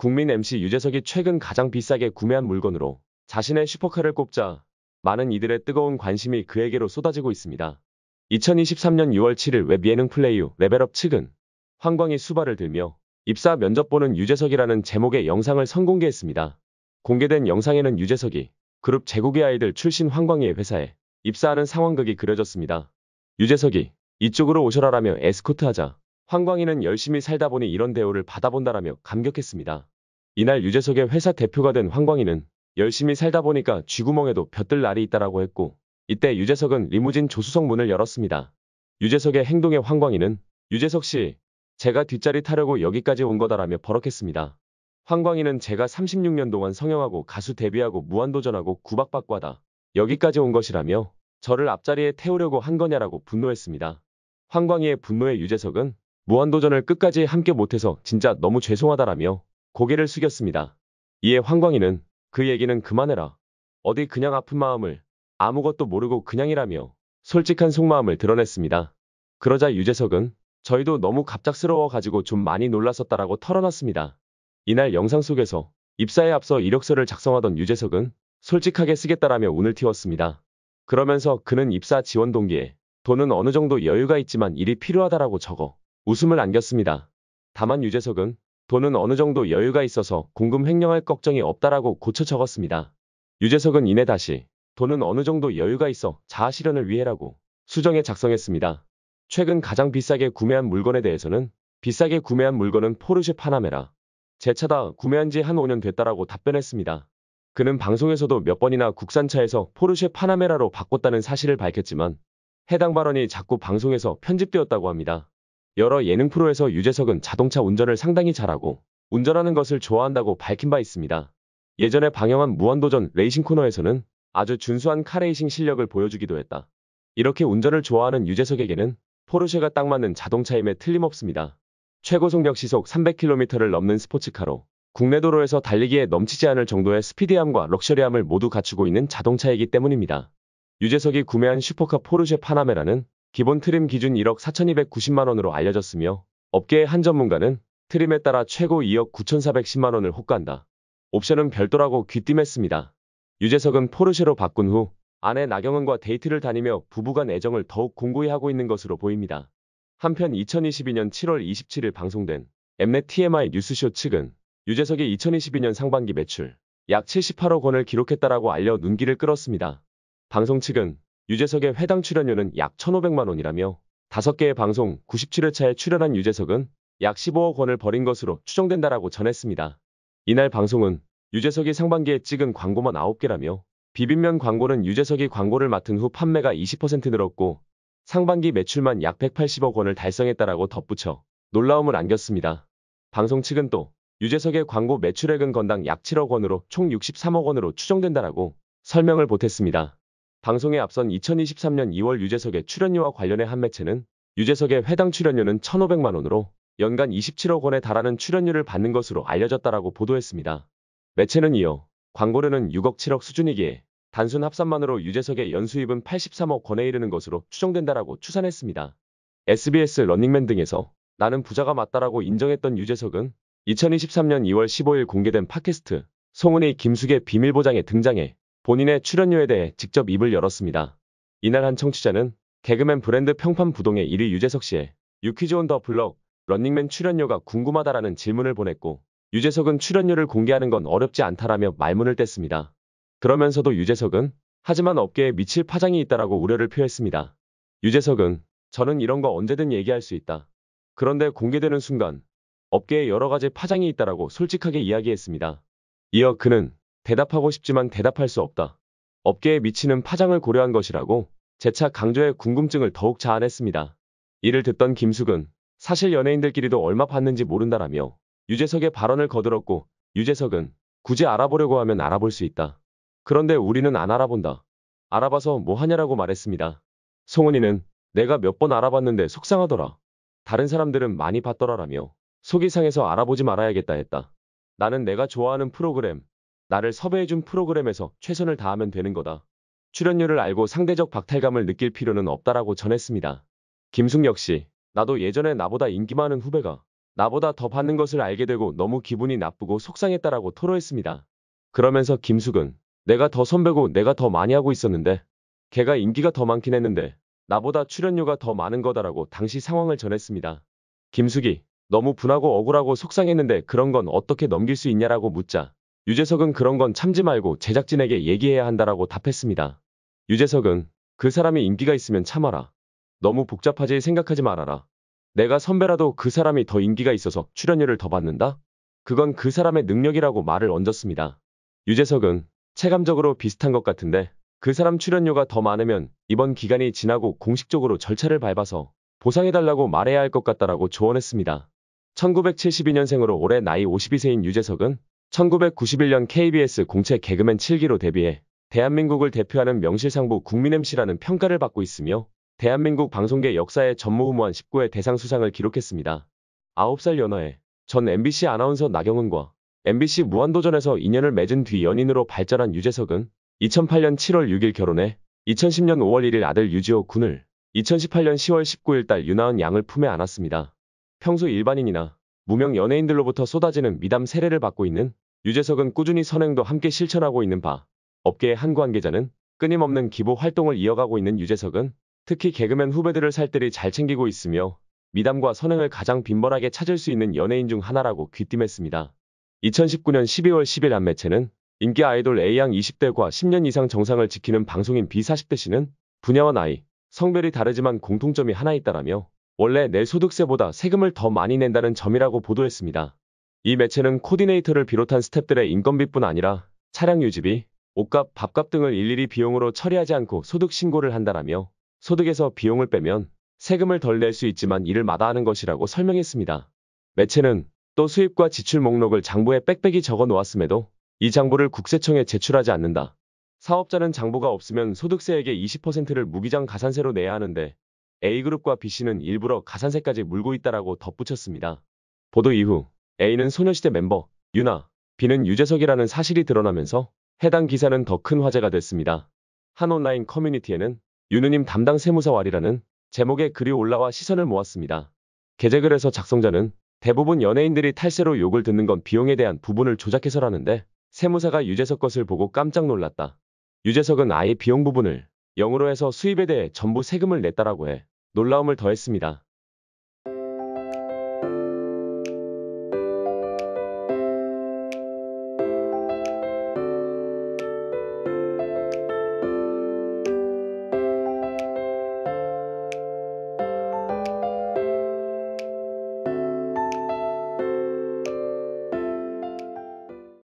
국민 MC 유재석이 최근 가장 비싸게 구매한 물건으로 자신의 슈퍼카를 꼽자 많은 이들의 뜨거운 관심이 그에게로 쏟아지고 있습니다. 2023년 6월 7일 웹 예능 플레이유 레벨업 측은 황광희 수발을 들며 입사 면접 보는 유재석이라는 제목의 영상을 선공개했습니다. 공개된 영상에는 유재석이 그룹 제국의 아이들 출신 황광희의 회사에 입사하는 상황극이 그려졌습니다. 유재석이 이쪽으로 오셔라라며 에스코트하자 황광희는 열심히 살다 보니 이런 대우를 받아본다라며 감격했습니다. 이날 유재석의 회사 대표가 된 황광희는 열심히 살다 보니까 쥐구멍에도 볕들 날이 있다라고 했고 이때 유재석은 리무진 조수석 문을 열었습니다. 유재석의 행동에 황광희는 유재석 씨, 제가 뒷자리 타려고 여기까지 온 거다라며 버럭했습니다. 황광희는 제가 36년 동안 성형하고 가수 데뷔하고 무한도전하고 구박받고하다 여기까지 온 것이라며 저를 앞자리에 태우려고 한 거냐라고 분노했습니다. 황광희의 분노에 유재석은 무한도전을 끝까지 함께 못해서 진짜 너무 죄송하다라며 고개를 숙였습니다. 이에 황광희는 그 얘기는 그만해라. 어디 그냥 아픈 마음을 아무것도 모르고 그냥이라며 솔직한 속마음을 드러냈습니다. 그러자 유재석은 저희도 너무 갑작스러워 가지고 좀 많이 놀랐었다라고 털어놨습니다. 이날 영상 속에서 입사에 앞서 이력서를 작성하던 유재석은 솔직하게 쓰겠다라며 운을 틔웠습니다. 그러면서 그는 입사 지원 동기에 돈은 어느 정도 여유가 있지만 일이 필요하다라고 적어 웃음을 안겼습니다. 다만 유재석은 돈은 어느 정도 여유가 있어서 공금 횡령할 걱정이 없다라고 고쳐 적었습니다. 유재석은 이내 다시 돈은 어느 정도 여유가 있어 자아 실현을 위해라고 수정해 작성했습니다. 최근 가장 비싸게 구매한 물건에 대해서는 비싸게 구매한 물건은 포르쉐 파나메라. 제 차다 구매한 지 한 5년 됐다라고 답변했습니다. 그는 방송에서도 몇 번이나 국산차에서 포르쉐 파나메라로 바꿨다는 사실을 밝혔지만 해당 발언이 자꾸 방송에서 편집되었다고 합니다. 여러 예능 프로에서 유재석은 자동차 운전을 상당히 잘하고 운전하는 것을 좋아한다고 밝힌 바 있습니다. 예전에 방영한 무한도전 레이싱 코너에서는 아주 준수한 카레이싱 실력을 보여주기도 했다. 이렇게 운전을 좋아하는 유재석에게는 포르쉐가 딱 맞는 자동차임에 틀림없습니다. 최고 속력 시속 300km를 넘는 스포츠카로 국내 도로에서 달리기에 넘치지 않을 정도의 스피디함과 럭셔리함을 모두 갖추고 있는 자동차이기 때문입니다. 유재석이 구매한 슈퍼카 포르쉐 파나메라는 기본 트림 기준 1억 4,290만원으로 알려졌으며 업계의 한 전문가는 트림에 따라 최고 2억 9,410만원을 호가한다. 옵션은 별도라고 귀띔했습니다. 유재석은 포르쉐로 바꾼 후 아내 나경은과 데이트를 다니며 부부간 애정을 더욱 공고히 하고 있는 것으로 보입니다. 한편 2022년 7월 27일 방송된 엠넷 TMI 뉴스쇼 측은 유재석이 2022년 상반기 매출 약 78억 원을 기록했다라고 알려 눈길을 끌었습니다. 방송 측은 유재석의 해당 출연료는 약 1,500만 원이라며 5개의 방송 97회차에 출연한 유재석은 약 15억 원을 벌인 것으로 추정된다라고 전했습니다. 이날 방송은 유재석이 상반기에 찍은 광고만 9개라며 비빔면 광고는 유재석이 광고를 맡은 후 판매가 20% 늘었고 상반기 매출만 약 180억 원을 달성했다라고 덧붙여 놀라움을 안겼습니다. 방송 측은 또 유재석의 광고 매출액은 건당 약 7억 원으로 총 63억 원으로 추정된다라고 설명을 보탰습니다. 방송에 앞선 2023년 2월 유재석의 출연료와 관련해 한 매체는 유재석의 해당 출연료는 1,500만 원으로 연간 27억 원에 달하는 출연료를 받는 것으로 알려졌다라고 보도했습니다. 매체는 이어 광고료는 6억 7억 수준이기에 단순 합산만으로 유재석의 연수입은 83억 원에 이르는 것으로 추정된다라고 추산했습니다. SBS 런닝맨 등에서 나는 부자가 맞다라고 인정했던 유재석은 2023년 2월 15일 공개된 팟캐스트 송은의 김숙의 비밀보장에 등장해 본인의 출연료에 대해 직접 입을 열었습니다. 이날 한 청취자는 개그맨 브랜드 평판 부동의 1위 유재석 씨의 유퀴즈 온 더 블럭 런닝맨 출연료가 궁금하다라는 질문을 보냈고 유재석은 출연료를 공개하는 건 어렵지 않다라며 말문을 뗐습니다. 그러면서도 유재석은 하지만 업계에 미칠 파장이 있다라고 우려를 표했습니다. 유재석은 저는 이런 거 언제든 얘기할 수 있다. 그런데 공개되는 순간 업계에 여러 가지 파장이 있다라고 솔직하게 이야기했습니다. 이어 그는 대답하고 싶지만 대답할 수 없다. 업계에 미치는 파장을 고려한 것이라고 재차 강조해 궁금증을 더욱 자아냈습니다. 이를 듣던 김숙은 사실 연예인들끼리도 얼마 받는지 모른다라며 유재석의 발언을 거들었고 유재석은 굳이 알아보려고 하면 알아볼 수 있다. 그런데 우리는 안 알아본다. 알아봐서 뭐 하냐라고 말했습니다. 송은이는 내가 몇 번 알아봤는데 속상하더라. 다른 사람들은 많이 봤더라라며 속이 상해서 알아보지 말아야겠다 했다. 나는 내가 좋아하는 프로그램 나를 섭외해준 프로그램에서 최선을 다하면 되는 거다. 출연료를 알고 상대적 박탈감을 느낄 필요는 없다라고 전했습니다. 김숙 역시 나도 예전에 나보다 인기 많은 후배가 나보다 더 받는 것을 알게 되고 너무 기분이 나쁘고 속상했다라고 토로했습니다. 그러면서 김숙은 내가 더 선배고 내가 더 많이 하고 있었는데 걔가 인기가 더 많긴 했는데 나보다 출연료가 더 많은 거다라고 당시 상황을 전했습니다. 김숙이 너무 분하고 억울하고 속상했는데 그런 건 어떻게 넘길 수 있냐라고 묻자 유재석은 그런 건 참지 말고 제작진에게 얘기해야 한다라고 답했습니다. 유재석은 그 사람이 인기가 있으면 참아라. 너무 복잡하지 생각하지 말아라. 내가 선배라도 그 사람이 더 인기가 있어서 출연료를 더 받는다? 그건 그 사람의 능력이라고 말을 얹었습니다. 유재석은 체감적으로 비슷한 것 같은데 그 사람 출연료가 더 많으면 이번 기간이 지나고 공식적으로 절차를 밟아서 보상해달라고 말해야 할 것 같다라고 조언했습니다. 1972년생으로 올해 나이 52세인 유재석은 1991년 KBS 공채 개그맨 7기로 데뷔해 대한민국을 대표하는 명실상부 국민 MC라는 평가를 받고 있으며 대한민국 방송계 역사에 전무후무한 19회 대상 수상을 기록했습니다. 9살 연하에 전 MBC 아나운서 나경은과 MBC 무한도전에서 인연을 맺은 뒤 연인으로 발전한 유재석은 2008년 7월 6일 결혼해 2010년 5월 1일 아들 유지호 군을 2018년 10월 19일 딸 유나은 양을 품에 안았습니다. 평소 일반인이나 무명 연예인들로부터 쏟아지는 미담 세례를 받고 있는 유재석은 꾸준히 선행도 함께 실천하고 있는 바 업계의 한 관계자는 끊임없는 기부 활동을 이어가고 있는 유재석은 특히 개그맨 후배들을 살뜰히 잘 챙기고 있으며 미담과 선행을 가장 빈번하게 찾을 수 있는 연예인 중 하나라고 귀띔했습니다. 2019년 12월 10일 한 매체는 인기 아이돌 A양 20대과 10년 이상 정상을 지키는 방송인 B40대 씨는 분야와 나이, 성별이 다르지만 공통점이 하나 있다라며 원래 내 소득세보다 세금을 더 많이 낸다는 점이라고 보도했습니다. 이 매체는 코디네이터를 비롯한 스탭들의 인건비뿐 아니라 차량 유지비, 옷값, 밥값 등을 일일이 비용으로 처리하지 않고 소득 신고를 한다라며 소득에서 비용을 빼면 세금을 덜 낼 수 있지만 이를 마다하는 것이라고 설명했습니다. 매체는 또 수입과 지출 목록을 장부에 빽빽이 적어 놓았음에도 이 장부를 국세청에 제출하지 않는다. 사업자는 장부가 없으면 소득세액의 20%를 무기장 가산세로 내야 하는데 A그룹과 B씨는 일부러 가산세까지 물고 있다라고 덧붙였습니다. 보도 이후 A는 소녀시대 멤버 유나, B는 유재석이라는 사실이 드러나면서 해당 기사는 더 큰 화제가 됐습니다. 한 온라인 커뮤니티에는 유느님 담당 세무사왈이라는 제목의 글이 올라와 시선을 모았습니다. 게재글에서 작성자는 대부분 연예인들이 탈세로 욕을 듣는 건 비용에 대한 부분을 조작해서라는데 세무사가 유재석 것을 보고 깜짝 놀랐다. 유재석은 아예 비용 부분을 0으로 해서 수입에 대해 전부 세금을 냈다라고 해 놀라움을 더했습니다.